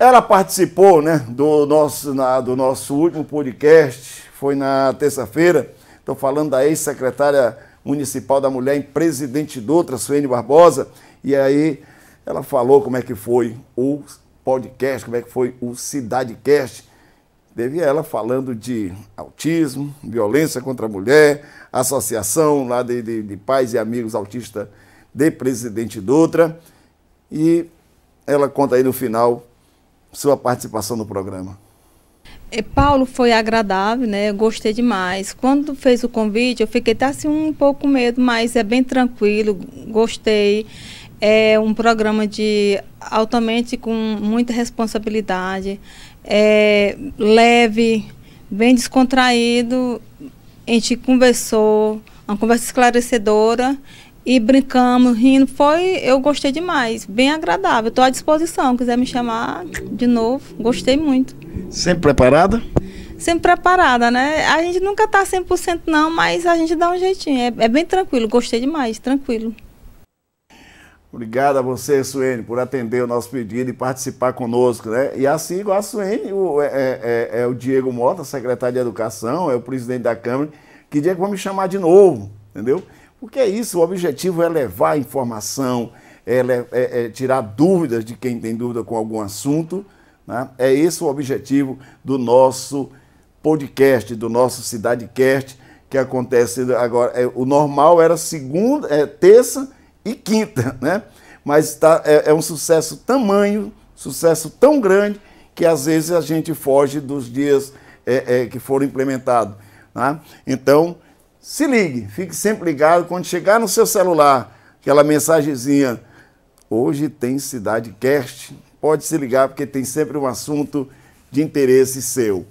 Ela participou né, do, nosso, na, do nosso último podcast, foi na terça-feira. Estou falando da ex-secretária municipal da mulher em Presidente Dutra, Suene Barbosa. E aí ela falou como é que foi o podcast, como é que foi o Cidadecast. Teve ela falando de autismo, violência contra a mulher, associação lá de, de, de pais e amigos autistas de Presidente Dutra. E ela conta aí no final sua participação no programa. É, Paulo foi agradável, né? gostei demais. Quando fez o convite, eu fiquei até assim um pouco com medo, mas é bem tranquilo, gostei. É um programa de altamente com muita responsabilidade, é leve, bem descontraído. A gente conversou, uma conversa esclarecedora e brincamos, rindo. Foi, eu gostei demais, bem agradável. Estou à disposição, quiser me chamar de novo, gostei muito. Sempre preparada? Sempre preparada, né? A gente nunca está 100% não, mas a gente dá um jeitinho. É, é bem tranquilo, gostei demais, tranquilo. Obrigado a você, Suene, por atender o nosso pedido e participar conosco, né? E assim, igual a Suene, o, é, é, é, é o Diego Mota, secretário de Educação, é o presidente da Câmara, que dia que vão me chamar de novo, entendeu? Porque é isso, o objetivo é levar informação, é, é, é, tirar dúvidas de quem tem dúvida com algum assunto. Né? É esse o objetivo do nosso podcast, do nosso Cidadecast, que acontece agora. É, o normal era segunda, é, terça e quinta, né? Mas tá, é, é, um sucesso tamanho, sucesso tão grande, que às vezes a gente foge dos dias é, que foram implementados. Né? Então, se ligue, fique sempre ligado. Quando chegar no seu celular aquela mensagenzinha, hoje tem Cidade Cast, pode se ligar porque tem sempre um assunto de interesse seu.